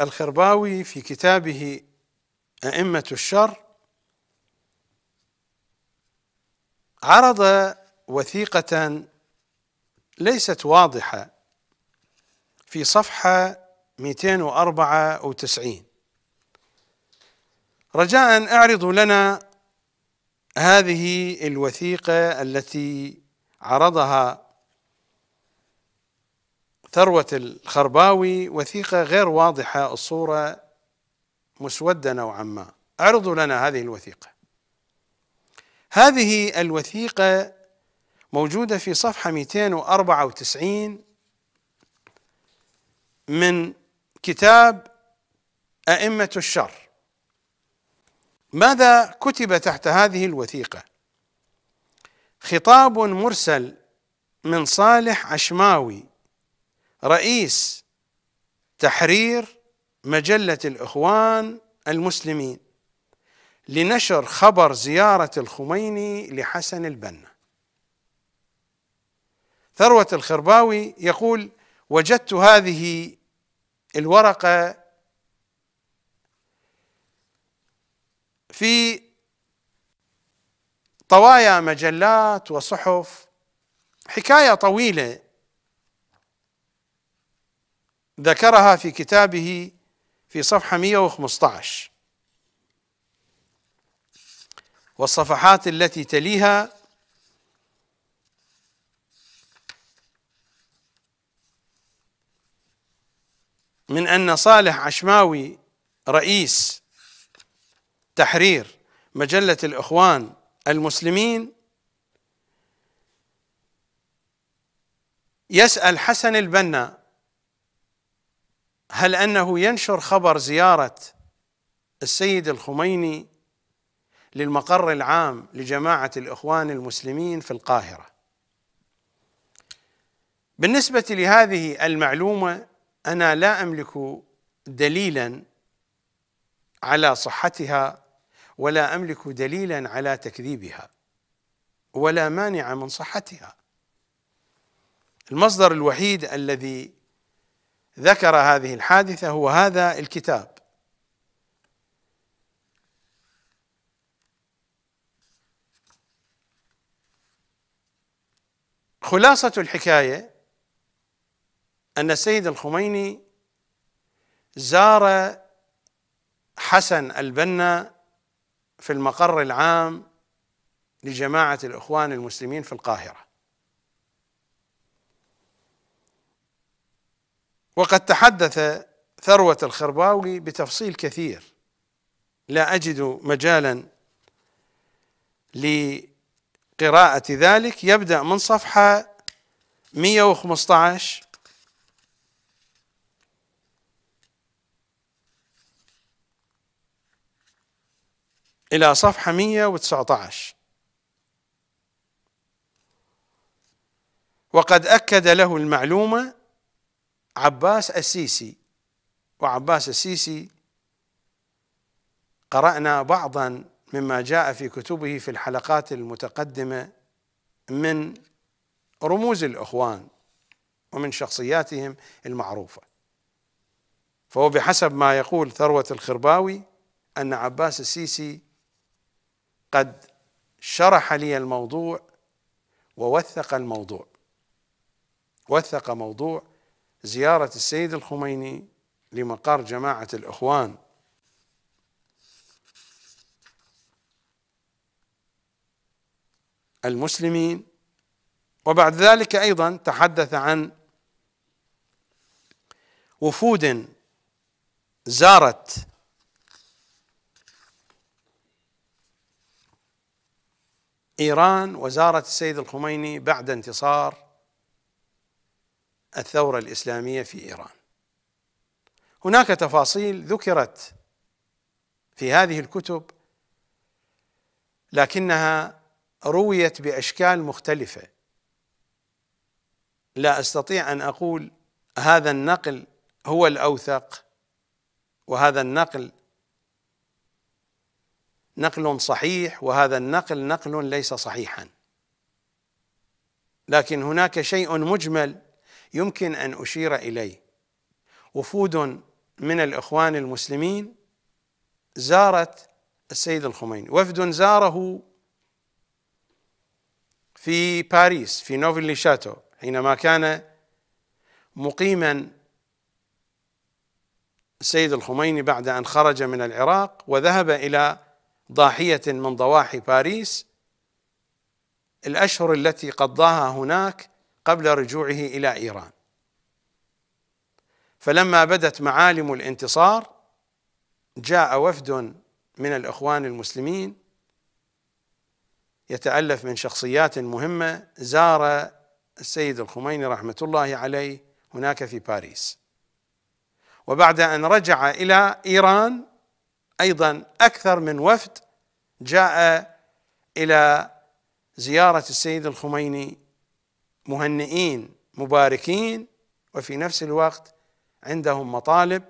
الخرباوي في كتابه أئمة الشر عرض وثيقة ليست واضحة في صفحة 294 رجاء اعرضوا لنا هذه الوثيقة التي عرضها ثروة الخرباوي وثيقة غير واضحة الصورة مسودة نوعا ما اعرضوا لنا هذه الوثيقة هذه الوثيقة موجودة في صفحة 294 من كتاب أئمة الشر ماذا كتب تحت هذه الوثيقة خطاب مرسل من صالح عشماوي رئيس تحرير مجله الاخوان المسلمين لنشر خبر زياره الخميني لحسن البنا ثروه الخرباوي يقول وجدت هذه الورقه في طوايا مجلات وصحف حكايه طويله ذكرها في كتابه في صفحة 115 والصفحات التي تليها من أن صالح عشماوي رئيس تحرير مجلة الإخوان المسلمين يسأل حسن البنا هل انه ينشر خبر زياره السيد الخميني للمقر العام لجماعه الاخوان المسلمين في القاهره بالنسبه لهذه المعلومه انا لا املك دليلا على صحتها ولا املك دليلا على تكذيبها ولا مانع من صحتها المصدر الوحيد الذي ذكر هذه الحادثه هو هذا الكتاب خلاصه الحكايه ان السيد الخميني زار حسن البنا في المقر العام لجماعه الاخوان المسلمين في القاهره وقد تحدث ثروة الخرباوي بتفصيل كثير لا أجد مجالا لقراءة ذلك يبدأ من صفحة 115 إلى صفحة 119 وقد أكد له المعلومة عباس السيسي وعباس السيسي قرأنا بعضا مما جاء في كتبه في الحلقات المتقدمة من رموز الإخوان ومن شخصياتهم المعروفة فهو بحسب ما يقول ثروة الخرباوي أن عباس السيسي قد شرح لي الموضوع ووثق الموضوع وثق موضوع زيارة السيد الخميني لمقر جماعة الإخوان المسلمين وبعد ذلك أيضا تحدث عن وفود زارت إيران وزارت السيد الخميني بعد انتصار الثورة الإسلامية في إيران هناك تفاصيل ذكرت في هذه الكتب لكنها رويت باشكال مختلفه لا استطيع ان اقول هذا النقل هو الاوثق وهذا النقل نقل صحيح وهذا النقل نقل ليس صحيحا لكن هناك شيء مجمل يمكن ان اشير اليه وفود من الاخوان المسلمين زارت السيد الخميني وفد زاره في باريس في نوفلي شاتو حينما كان مقيما السيد الخميني بعد ان خرج من العراق وذهب الى ضاحيه من ضواحي باريس الاشهر التي قضاها هناك قبل رجوعه الى ايران فلما بدت معالم الانتصار جاء وفد من الاخوان المسلمين يتالف من شخصيات مهمه زار السيد الخميني رحمه الله عليه هناك في باريس وبعد ان رجع الى ايران ايضا اكثر من وفد جاء الى زياره السيد الخميني مهنئين مباركين وفي نفس الوقت عندهم مطالب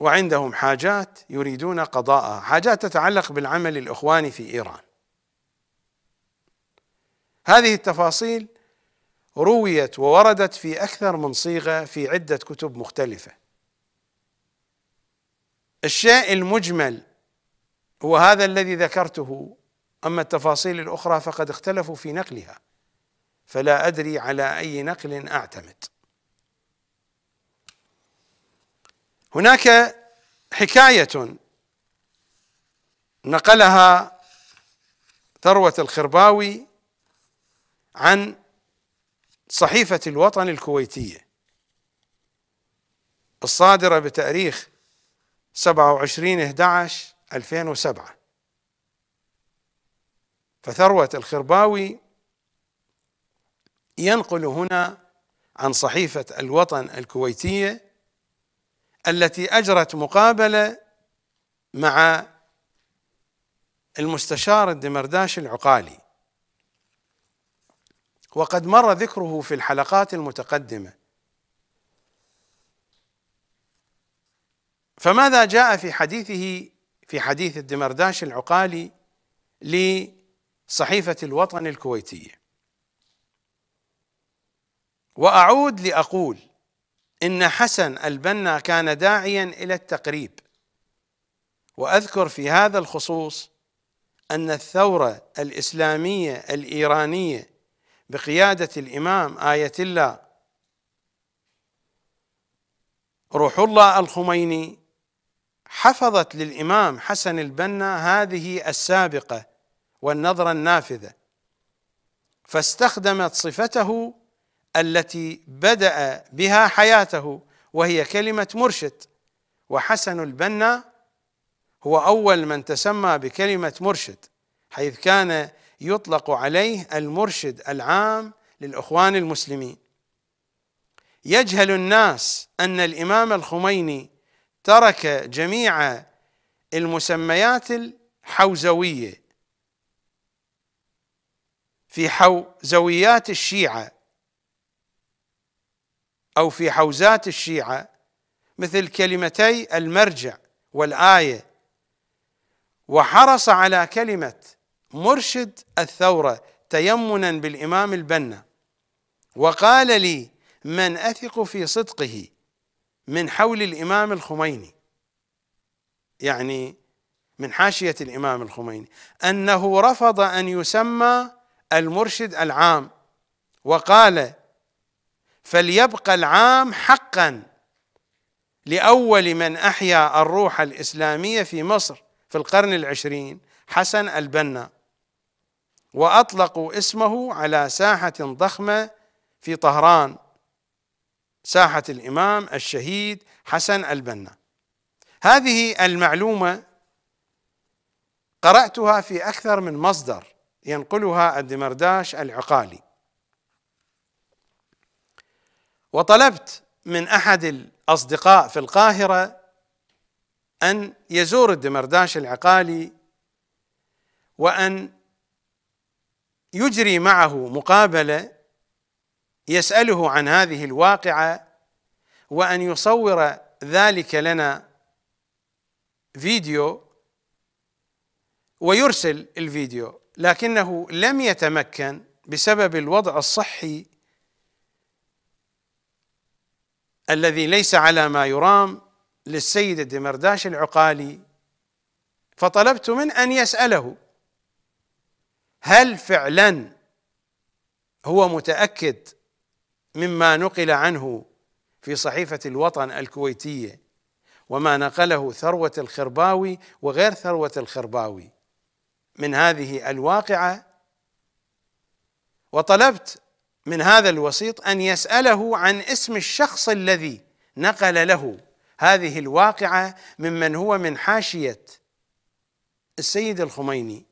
وعندهم حاجات يريدون قضاءها حاجات تتعلق بالعمل الاخواني في ايران هذه التفاصيل رويت ووردت في اكثر من صيغه في عده كتب مختلفه الشيء المجمل هو هذا الذي ذكرته أما التفاصيل الأخرى فقد اختلفوا في نقلها فلا أدري على أي نقل أعتمد هناك حكاية نقلها ثروة الخرباوي عن صحيفة الوطن الكويتية الصادرة بتاريخ 27 11 2007 فثروة الخرباوي ينقل هنا عن صحيفة الوطن الكويتية التي أجرت مقابلة مع المستشار الدمرداش العقالي وقد مر ذكره في الحلقات المتقدمة فماذا جاء في حديثه في حديث الدمرداش العقالي لي صحيفة الوطن الكويتية وأعود لأقول إن حسن البنا كان داعيا إلى التقريب وأذكر في هذا الخصوص أن الثورة الإسلامية الإيرانية بقيادة الإمام آية الله روح الله الخميني حفظت للإمام حسن البنا هذه السابقة والنظرة النافذة فاستخدمت صفته التي بدأ بها حياته وهي كلمة مرشد وحسن البنا هو أول من تسمى بكلمة مرشد حيث كان يطلق عليه المرشد العام للإخوان المسلمين يجهل الناس أن الإمام الخميني ترك جميع المسميات الحوزويه في حوزويات الشيعة أو في حوزات الشيعة مثل كلمتي المرجع والآية وحرص على كلمة مرشد الثورة تيمنا بالإمام البنا وقال لي من أثق في صدقه من حول الإمام الخميني يعني من حاشية الإمام الخميني أنه رفض أن يسمى المرشد العام وقال فليبقى العام حقا لأول من أحيا الروح الإسلامية في مصر في القرن العشرين حسن البنا وأطلقوا اسمه على ساحة ضخمة في طهران ساحة الإمام الشهيد حسن البنا هذه المعلومة قرأتها في أكثر من مصدر ينقلها الدمرداش العقالي وطلبت من احد الاصدقاء في القاهره ان يزور الدمرداش العقالي وان يجري معه مقابله يساله عن هذه الواقعه وان يصور ذلك لنا فيديو ويرسل الفيديو لكنه لم يتمكن بسبب الوضع الصحي الذي ليس على ما يرام للسيد الدمرداش العقالي فطلبت من ان يساله هل فعلا هو متاكد مما نقل عنه في صحيفه الوطن الكويتيه وما نقله ثروه الخرباوي وغير ثروه الخرباوي من هذه الواقعه وطلبت من هذا الوسيط ان يساله عن اسم الشخص الذي نقل له هذه الواقعه ممن هو من حاشيه السيد الخميني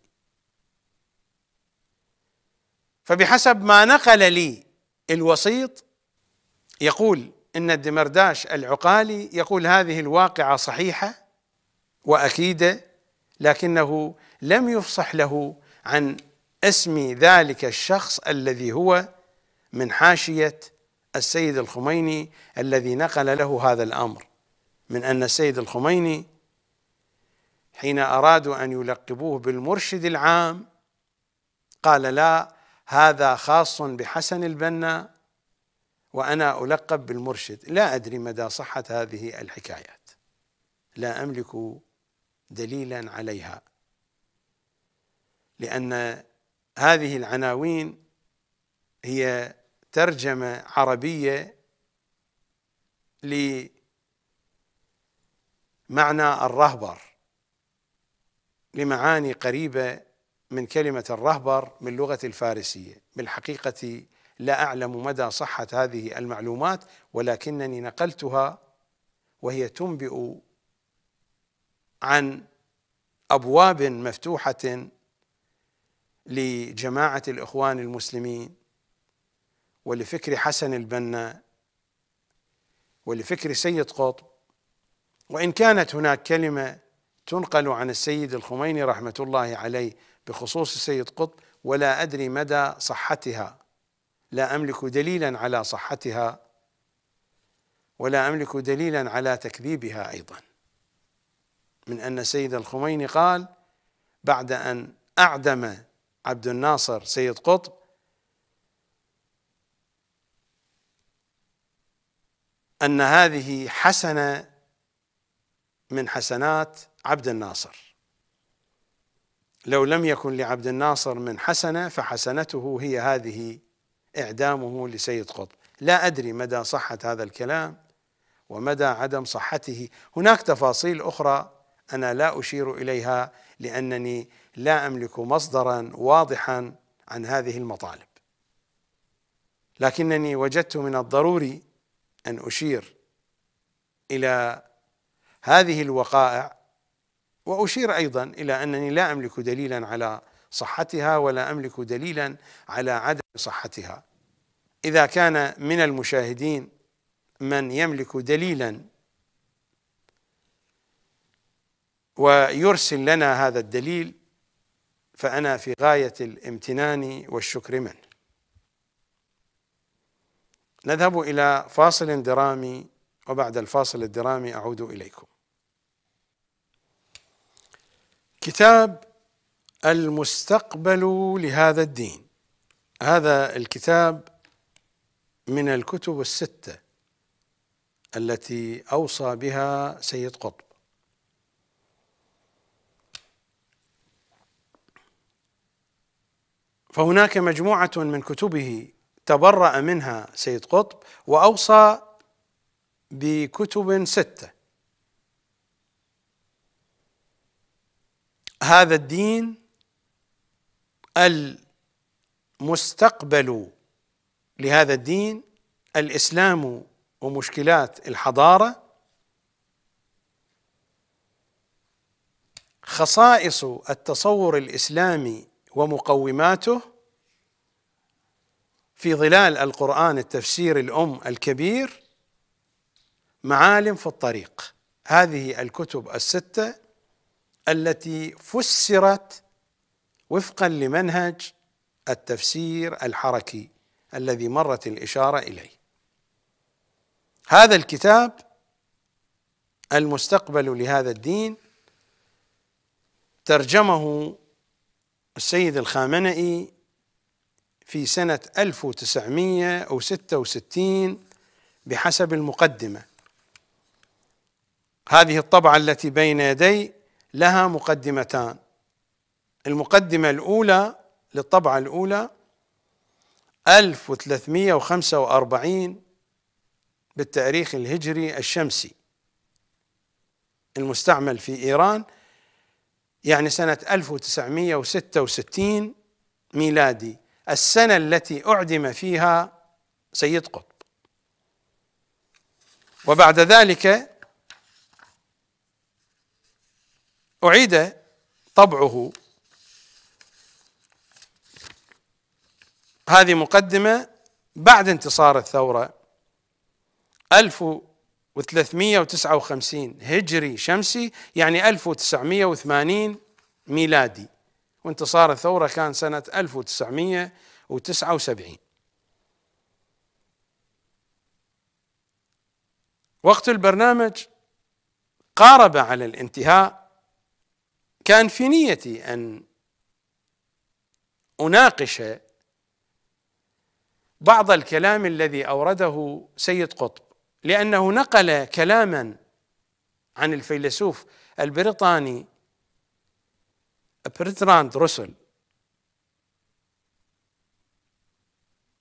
فبحسب ما نقل لي الوسيط يقول ان الدمرداش العقالي يقول هذه الواقعه صحيحه واكيده لكنه لم يفصح له عن اسم ذلك الشخص الذي هو من حاشيه السيد الخميني الذي نقل له هذا الامر من ان السيد الخميني حين ارادوا ان يلقبوه بالمرشد العام قال لا هذا خاص بحسن البنا وانا القب بالمرشد لا ادري مدى صحه هذه الحكايات لا املك دليلا عليها لأن هذه العناوين هي ترجمة عربية لمعنى الرهبر لمعاني قريبة من كلمة الرهبر من لغة الفارسية بالحقيقة لا أعلم مدى صحة هذه المعلومات ولكنني نقلتها وهي تنبئ عن أبواب مفتوحة لجماعة الإخوان المسلمين ولفكر حسن البنا ولفكر سيد قطب وإن كانت هناك كلمة تنقل عن السيد الخميني رحمة الله عليه بخصوص السيد قطب ولا أدري مدى صحتها لا أملك دليلا على صحتها ولا أملك دليلا على تكذيبها أيضا من أن السيد الخميني قال بعد أن أعدم عبد الناصر سيد قطب أن هذه حسنة من حسنات عبد الناصر لو لم يكن لعبد الناصر من حسنة فحسنته هي هذه إعدامه لسيد قطب لا أدري مدى صحة هذا الكلام ومدى عدم صحته هناك تفاصيل أخرى أنا لا أشير إليها لأنني لا املك مصدرا واضحا عن هذه المطالب لكنني وجدت من الضروري ان اشير الى هذه الوقائع واشير ايضا الى انني لا املك دليلا على صحتها ولا املك دليلا على عدم صحتها اذا كان من المشاهدين من يملك دليلا ويرسل لنا هذا الدليل فأنا في غاية الامتنان والشكر منه نذهب إلى فاصل درامي وبعد الفاصل الدرامي أعود إليكم كتاب المستقبل لهذا الدين هذا الكتاب من الكتب السته التي اوصى بها سيد قطب فهناك مجموعة من كتبه تبرأ منها سيد قطب وأوصى بكتب ستة هذا الدين المستقبل لهذا الدين الإسلام ومشكلات الحضارة خصائص التصور الإسلامي ومقوماته في ظلال القرآن التفسير الأم الكبير معالم في الطريق هذه الكتب الستة التي فسرت وفقا لمنهج التفسير الحركي الذي مرت الإشارة إليه هذا الكتاب المستقبل لهذا الدين ترجمه السيد الخامنئي في سنة 1966 بحسب المقدمة هذه الطبعة التي بين يدي لها مقدمتان المقدمة الأولى للطبعة الأولى 1345 بالتاريخ الهجري الشمسي المستعمل في إيران يعني سنة 1966 ميلادي السنة التي أعدم فيها سيد قطب وبعد ذلك أعيد طبعه هذه مقدمة بعد انتصار الثورة 1966 و359 هجري شمسي يعني 1980 ميلادي وانتصار الثورة كان سنة 1979 وقت البرنامج قارب على الانتهاء كان في نيتي أن أناقش بعض الكلام الذي أورده سيد قطب لأنه نقل كلاما عن الفيلسوف البريطاني برتراند روسل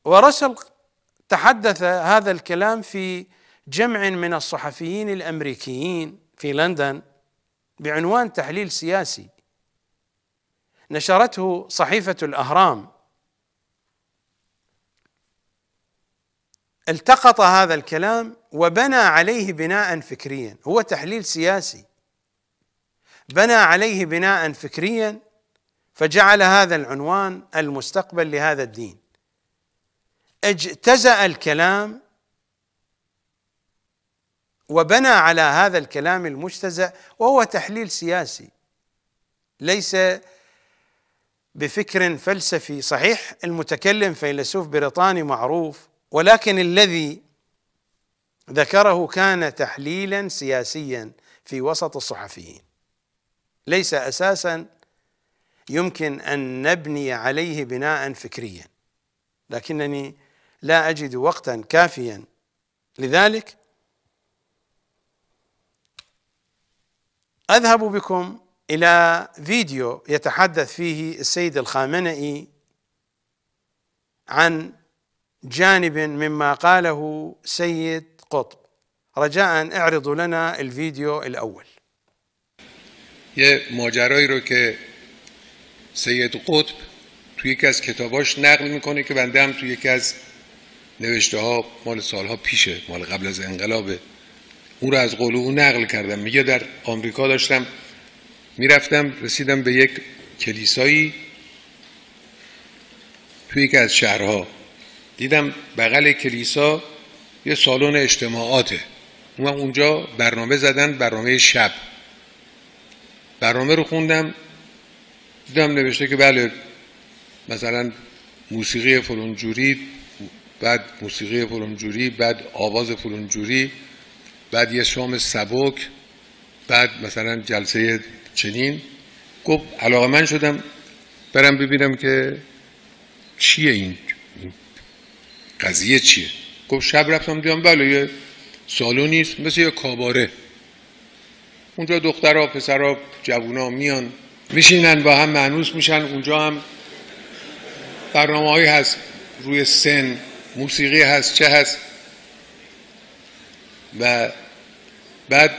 ورسل تحدث هذا الكلام في جمع من الصحفيين الامريكيين في لندن بعنوان تحليل سياسي نشرته صحيفه الاهرام التقط هذا الكلام وبنى عليه بناء فكريا هو تحليل سياسي بنى عليه بناء فكريا فجعل هذا العنوان المستقبل لهذا الدين اجتزأ الكلام وبنى على هذا الكلام المجتزأ وهو تحليل سياسي ليس بفكر فلسفي صحيح المتكلم فيلسوف بريطاني معروف ولكن الذي ذكره كان تحليلا سياسيا في وسط الصحفيين ليس اساسا يمكن ان نبني عليه بناء فكريا لكنني لا اجد وقتا كافيا لذلك اذهب بكم الى فيديو يتحدث فيه السيد الخامنئي عن جانب مما قاله سيد قطب رجاء اعرضوا لنا الفيديو الاول یه ماجرایی رو که سید قطب توی یکی از کتاباش نقل میکنه که بنده هم توی یکی از نوشته ها مال سالها پیشه مال قبل از انقلاب او رو از قول او نقل کردم میگه در آمریکا داشتم میرفتم رسیدم به یک کلیسایی توی یکی از شهرها دیدم بغل کلیسا یه سالن اجتماعاته اومم اونجا برنامه زدن برنامه شب برنامه رو خوندم دیدم نوشته که بله مثلا موسیقی فلونجوری بعد موسیقی فلونجوری بعد آواز فلونجوری بعد یه شام سبک بعد مثلا جلسه چنین گفت علاقه من شدم برم ببینم که چیه این قضیه چیه گفت شب رفتم دیدم بله یه سالو نیست مثل یه کاباره اونجا دخترها پسرا جوونا میان میشینن با هم معنوس میشن اونجا هم برنامه هایی هست روی سن موسیقی هست چه هست و بعد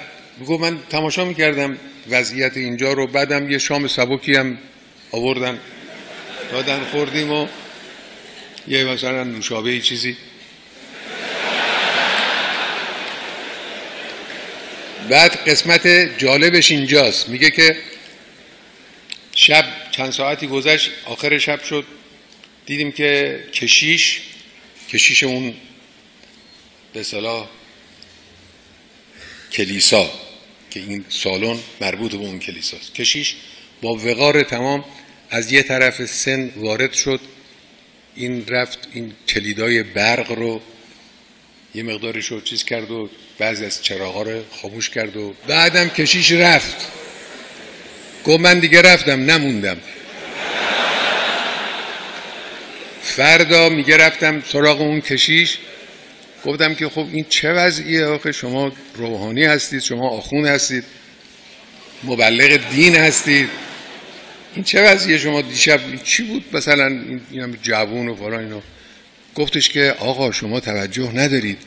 گفت من تماشا میکردم وضعیت اینجا رو بعدم یه شام سبکی هم آوردم دادن خوردیم و یه مثلا نوشابه ای چیزی بعد قسمت جالبش اینجاست میگه که شب چند ساعتی گذشت آخر شب شد دیدیم که کشیش کشیش اون به صلاح کلیسا که این سالن مربوط به اون کلیساست کشیش با وقار تمام از یه طرف سن وارد شد این رفت این کلیدای برق رو یه مقدارش رو چیز کرد و بعضی از چراغا رو خاموش کرد و بعدم کشیش رفت گفت من دیگه رفتم نموندم فردا میگه رفتم سراغ اون کشیش گفتم که خب این چه وضعیه آخه شما روحانی هستید شما آخون هستید مبلغ دین هستید این چه وضعیه شما دیشب چی بود مثلا این جوون و فلان اینو گفتش که آقا شما توجه ندارید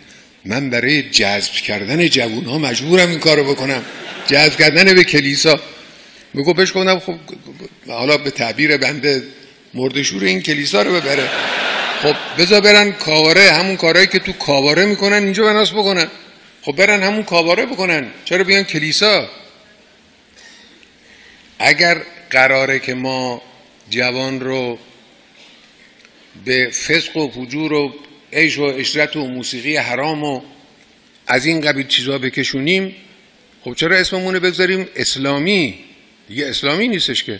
من برای جذب کردن جوون ها مجبورم این کارو بکنم جذب کردن به کلیسا میگو بهش خب حالا به تعبیر بنده مردشور این کلیسا رو ببره خب بذار برن کاواره همون کارهایی که تو کاواره میکنن اینجا بناس بکنن خب برن همون کاواره بکنن چرا بیان کلیسا اگر قراره که ما جوان رو به فسق و فجور و عیش و اشرت و موسیقی حرام و از این قبیل چیزها بکشونیم خب چرا اسممون رو بگذاریم اسلامی دیگه اسلامی نیستش که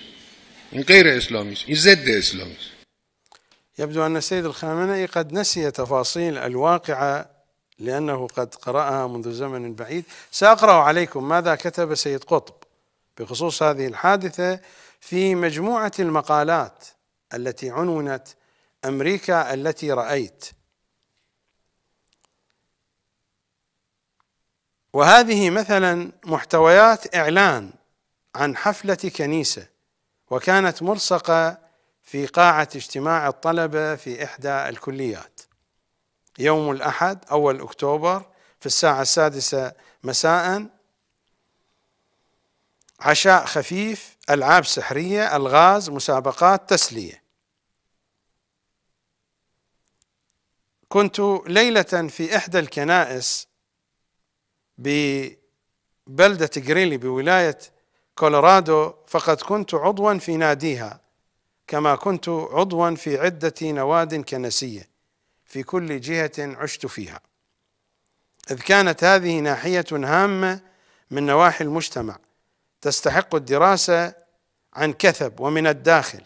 این غیر اسلامی است این ضد اسلامی است يبدو أن السيد الخامنئي قد نسي تفاصيل الواقعة لانه قد قرأها منذ زمن بعید سأقرأ عليكم ماذا كتب سید قطب بخصوص هذه الحادثة في مجموعة المقالات التي عنونت أمريكا التي رأيت وهذه مثلا محتويات إعلان عن حفلة كنيسة وكانت ملصقة في قاعة اجتماع الطلبة في إحدى الكليات يوم الأحد أول أكتوبر في الساعة السادسة مساءً عشاء خفيف ألعاب سحرية ألغاز مسابقات تسلية كنت ليلة في إحدى الكنائس ببلدة غريلي بولاية كولورادو فقد كنت عضوا في ناديها كما كنت عضوا في عدة نواد كنسية في كل جهة عشت فيها إذ كانت هذه ناحية هامة من نواحي المجتمع تستحق الدراسة عن كثب ومن الداخل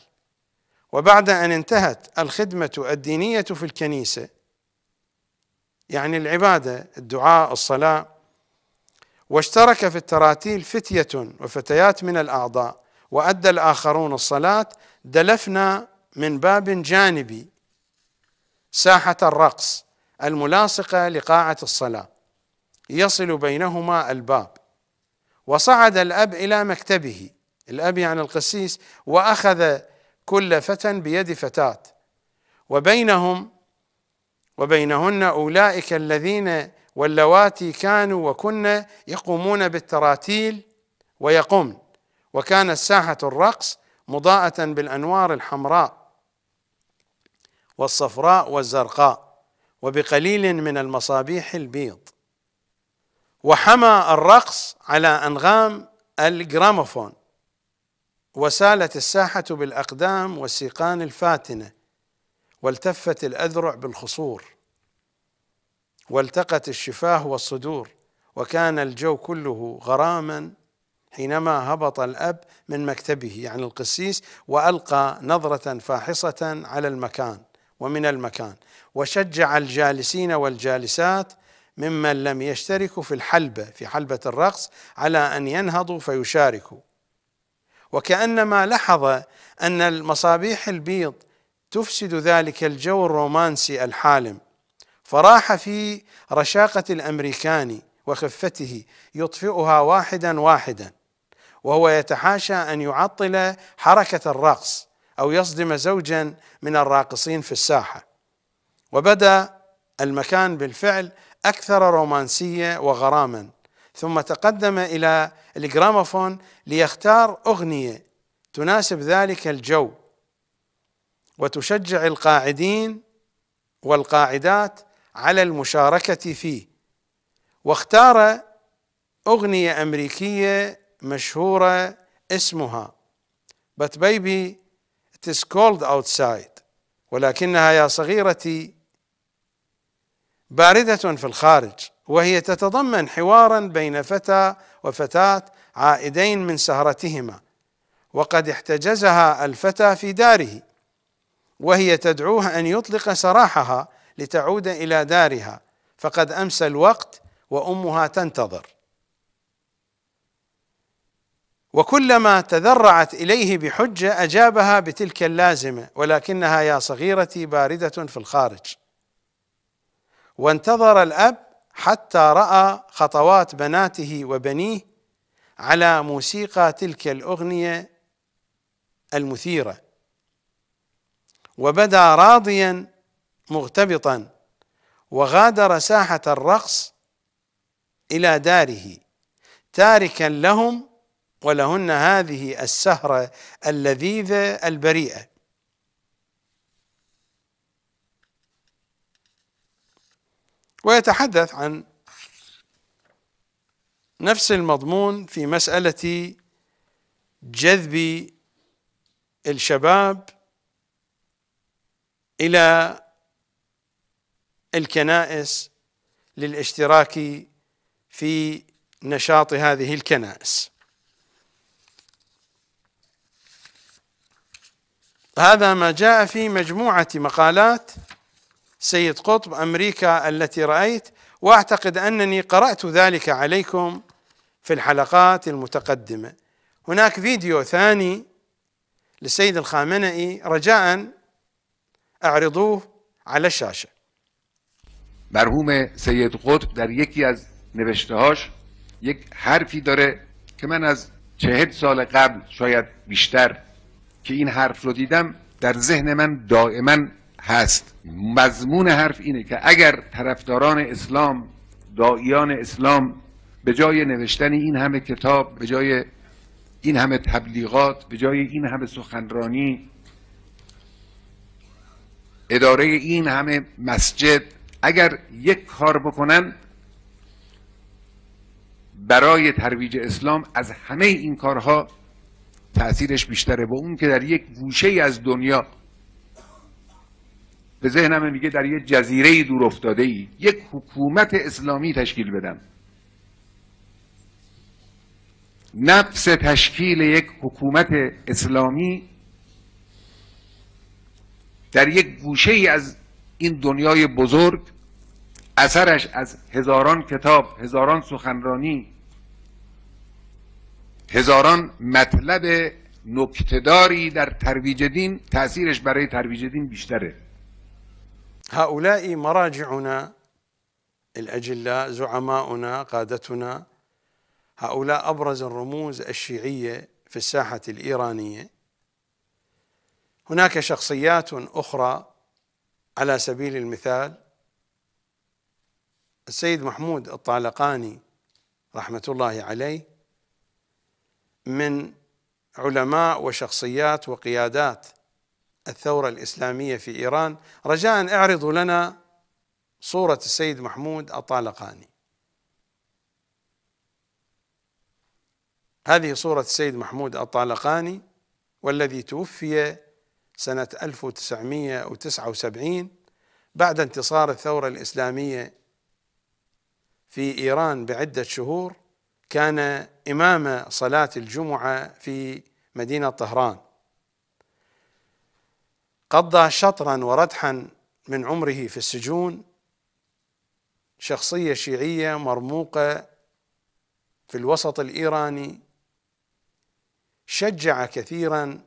وبعد أن انتهت الخدمة الدينية في الكنيسة يعني العبادة الدعاء الصلاة واشترك في التراتيل فتية وفتيات من الأعضاء وأدى الآخرون الصلاة دلفنا من باب جانبي ساحة الرقص الملاصقة لقاعة الصلاة يصل بينهما الباب وصعد الأب إلى مكتبه الأب يعني القسيس وأخذ كل فتى بيد فتاة وبينهم وبينهن أولئك الذين واللواتي كانوا وكن يقومون بالتراتيل ويقمن وكانت ساحة الرقص مضاءة بالأنوار الحمراء والصفراء والزرقاء وبقليل من المصابيح البيض وحمى الرقص على أنغام الجراموفون وسالت الساحة بالأقدام والسيقان الفاتنة والتفت الأذرع بالخصور والتقت الشفاه والصدور وكان الجو كله غراما حينما هبط الأب من مكتبه يعني القسيس وألقى نظرة فاحصة على المكان ومن المكان وشجع الجالسين والجالسات ممن لم يشتركوا في الحلبة في حلبة الرقص على أن ينهضوا فيشاركوا وكأنما لاحظ أن المصابيح البيض تفسد ذلك الجو الرومانسي الحالم فراح في رشاقة الأمريكاني وخفته يطفئها واحدا واحدا وهو يتحاشى أن يعطل حركة الرقص أو يصدم زوجا من الراقصين في الساحة وبدا المكان بالفعل أكثر رومانسية وغراما ثم تقدم إلى الجراموفون ليختار أغنية تناسب ذلك الجو وتشجع القاعدين والقاعدات على المشاركة فيه واختار أغنية أمريكية مشهورة اسمها But baby it is cold outside ولكنها يا صغيرتي بارده في الخارج وهي تتضمن حوارا بين فتى وفتاه عائدين من سهرتهما وقد احتجزها الفتى في داره وهي تدعوه ان يطلق سراحها لتعود الى دارها فقد امسى الوقت وامها تنتظر وكلما تذرعت اليه بحجه اجابها بتلك اللازمه ولكنها يا صغيرتي بارده في الخارج وانتظر الاب حتى راى خطوات بناته وبنيه على موسيقى تلك الاغنيه المثيره وبدا راضيا مغتبطا وغادر ساحه الرقص الى داره تاركا لهم ولهن هذه السهره اللذيذه البريئه ويتحدث عن نفس المضمون في مسألة جذب الشباب إلى الكنائس للاشتراك في نشاط هذه الكنائس هذا ما جاء في مجموعة مقالات سيد قطب امريكا التي رايت واعتقد انني قرات ذلك عليكم في الحلقات المتقدمه هناك فيديو ثاني للسيد الخامنئي رجاء اعرضوه على الشاشه مرحوم سيد قطب در يكي از نوشتهاش يك حرفي داره که من از چهل سال قبل شاید بیشتر که این حرف رو دیدم در ذهن من دائما هست مضمون حرف اینه که اگر طرفداران اسلام دایان اسلام به جای نوشتن این همه کتاب به جای این همه تبلیغات به جای این همه سخنرانی اداره این همه مسجد اگر یک کار بکنن برای ترویج اسلام از همه این کارها تاثیرش بیشتره با اون که در یک گوشه از دنیا به ذهنم میگه در یه جزیره دور افتاده ای یک حکومت اسلامی تشکیل بدم نفس تشکیل یک حکومت اسلامی در یک گوشه ای از این دنیای بزرگ اثرش از هزاران کتاب هزاران سخنرانی هزاران مطلب نکتداری در ترویج دین تاثیرش برای ترویج دین بیشتره هؤلاء مراجعنا الأجلاء زعماؤنا قادتنا هؤلاء أبرز الرموز الشيعية في الساحة الإيرانية هناك شخصيات أخرى على سبيل المثال السيد محمود الطالقاني رحمة الله عليه من علماء وشخصيات وقيادات الثورة الإسلامية في إيران رجاء اعرضوا لنا صورة السيد محمود الطالقاني هذه صورة السيد محمود الطالقاني والذي توفي سنة 1979 بعد انتصار الثورة الإسلامية في إيران بعدة شهور كان إمام صلاة الجمعة في مدينة طهران قضى شطرا وردحا من عمره في السجون شخصية شيعية مرموقة في الوسط الإيراني شجع كثيرا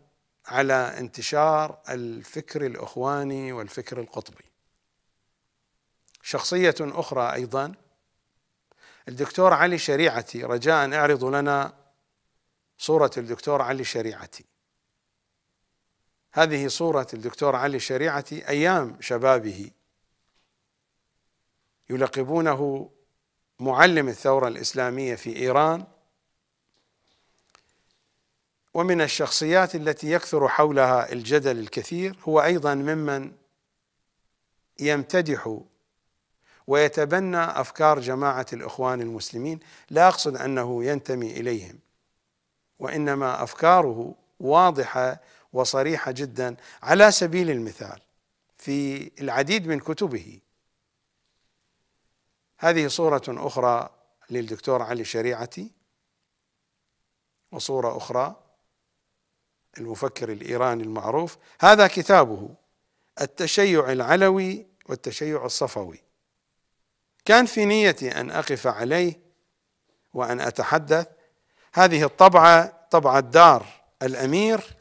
على انتشار الفكر الأخواني والفكر القطبي شخصية أخرى أيضا الدكتور علي شريعتي رجاء اعرضوا لنا صورة الدكتور علي شريعتي هذه صورة الدكتور علي الشريعة أيام شبابه يلقبونه معلم الثورة الإسلامية في إيران ومن الشخصيات التي يكثر حولها الجدل الكثير هو أيضا ممن يمتدح ويتبنى أفكار جماعة الإخوان المسلمين لا أقصد أنه ينتمي إليهم وإنما أفكاره واضحة وصريحه جدا على سبيل المثال في العديد من كتبه هذه صوره اخرى للدكتور علي شريعتي وصوره اخرى المفكر الايراني المعروف هذا كتابه التشيع العلوي والتشيع الصفوي كان في نيتي ان اقف عليه وان اتحدث هذه الطبعه طبعه دار الامير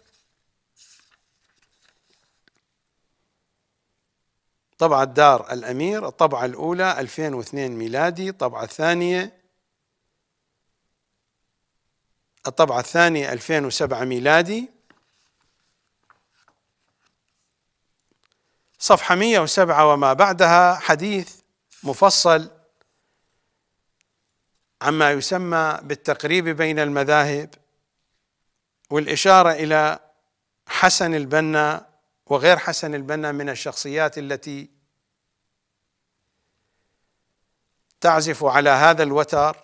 طبعة دار الأمير الطبعة الأولى 2002 ميلادي الطبعة الثانية الطبعة الثانية 2007 ميلادي صفحة 107 وما بعدها حديث مفصل عما يسمى بالتقريب بين المذاهب والإشارة إلى حسن البنا وغير حسن البنا من الشخصيات التي تعزف على هذا الوتر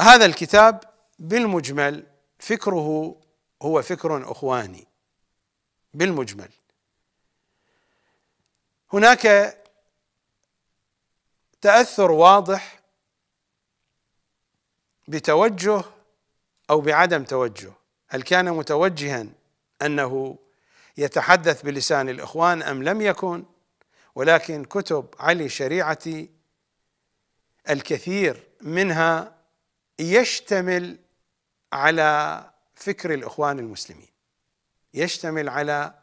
هذا الكتاب بالمجمل فكره هو فكر اخواني بالمجمل هناك تاثر واضح بتوجه او بعدم توجه هل كان متوجها انه يتحدث بلسان الإخوان أم لم يكن ولكن كتب علي شريعتي الكثير منها يشتمل على فكر الإخوان المسلمين يشتمل على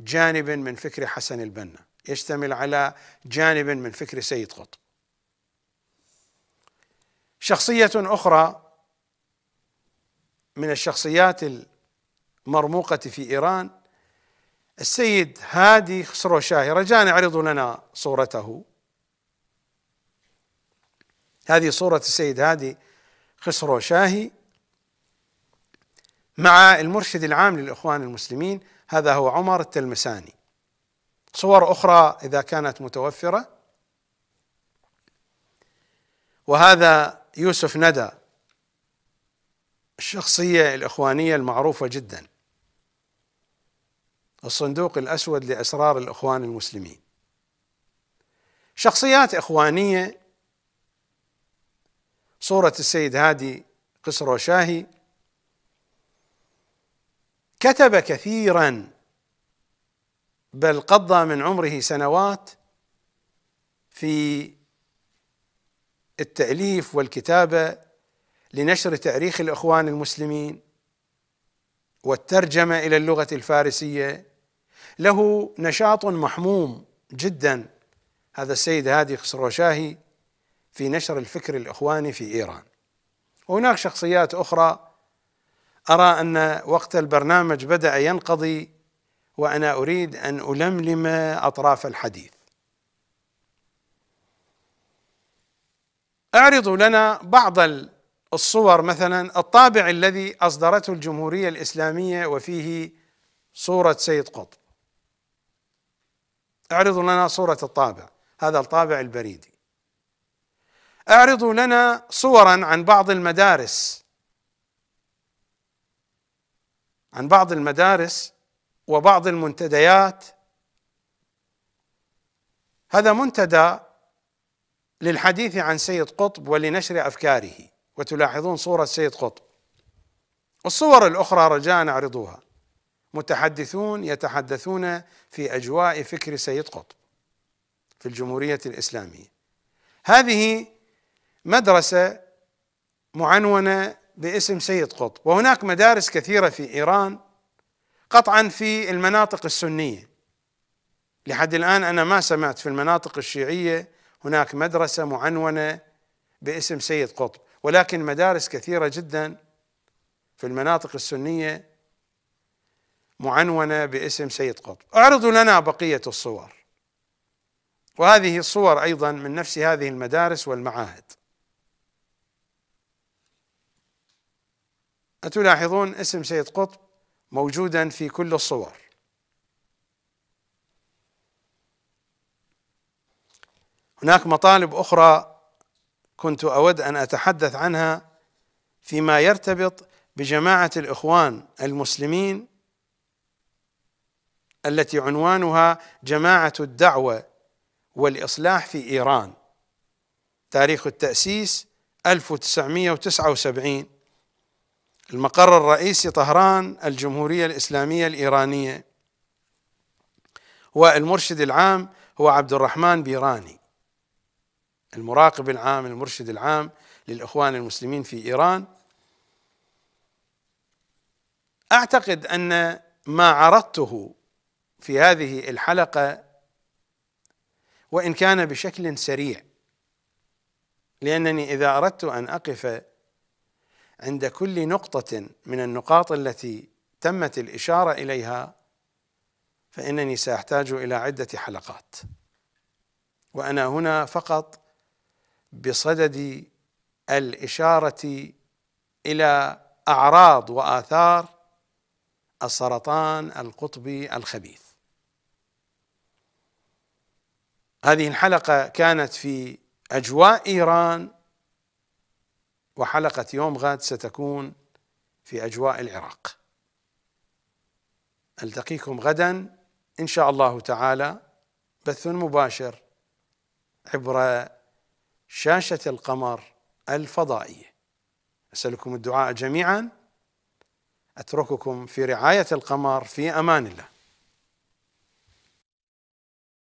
جانب من فكر حسن البنا يشتمل على جانب من فكر سيد قطب شخصية أخرى من الشخصيات المرموقة في إيران السيد هادي خسرو شاهي رجاء اعرضوا لنا صورته هذه صورة السيد هادي خسرو شاهي مع المرشد العام للإخوان المسلمين هذا هو عمر التلمساني صور أخرى إذا كانت متوفرة وهذا يوسف ندى الشخصية الإخوانية المعروفة جداً الصندوق الأسود لأسرار الإخوان المسلمين شخصيات إخوانية صورة السيد هادي قسرو شاهي كتب كثيرا بل قضى من عمره سنوات في التأليف والكتابة لنشر تاريخ الإخوان المسلمين والترجمه الى اللغه الفارسيه له نشاط محموم جدا هذا السيد هادي خسروشاهي في نشر الفكر الاخواني في ايران وهناك شخصيات اخرى ارى ان وقت البرنامج بدا ينقضي وانا اريد ان الملم اطراف الحديث اعرضوا لنا بعض الصور مثلا الطابع الذي اصدرته الجمهوريه الاسلاميه وفيه صوره سيد قطب اعرضوا لنا صوره الطابع هذا الطابع البريدي اعرضوا لنا صورا عن بعض المدارس عن بعض المدارس وبعض المنتديات هذا منتدى للحديث عن سيد قطب ولنشر افكاره وتلاحظون صورة سيد قطب الصور الأخرى رجاء اعرضوها متحدثون يتحدثون في أجواء فكر سيد قطب في الجمهورية الإسلامية هذه مدرسة معنونة باسم سيد قطب وهناك مدارس كثيرة في إيران قطعا في المناطق السنية لحد الآن أنا ما سمعت في المناطق الشيعية هناك مدرسة معنونة باسم سيد قطب ولكن مدارس كثيرة جدا في المناطق السنية معنونة باسم سيد قطب اعرضوا لنا بقية الصور وهذه الصور أيضا من نفس هذه المدارس والمعاهد أتلاحظون اسم سيد قطب موجودا في كل الصور هناك مطالب أخرى كنت اود ان اتحدث عنها فيما يرتبط بجماعه الاخوان المسلمين التي عنوانها جماعه الدعوه والاصلاح في ايران تاريخ التاسيس 1979 المقر الرئيسي طهران الجمهوريه الاسلاميه الايرانيه والمرشد العام هو عبد الرحمن بيراني المراقب العام المرشد العام للاخوان المسلمين في ايران اعتقد ان ما عرضته في هذه الحلقه وان كان بشكل سريع لانني اذا اردت ان اقف عند كل نقطه من النقاط التي تمت الاشاره اليها فانني ساحتاج الى عده حلقات وانا هنا فقط بصدد الاشاره الى اعراض واثار السرطان القطبي الخبيث هذه الحلقه كانت في اجواء ايران وحلقه يوم غد ستكون في اجواء العراق التقيكم غدا ان شاء الله تعالى بث مباشر عبر شاشة القمر الفضائية أسألكم الدعاء جميعا أترككم في رعاية القمر في أمان الله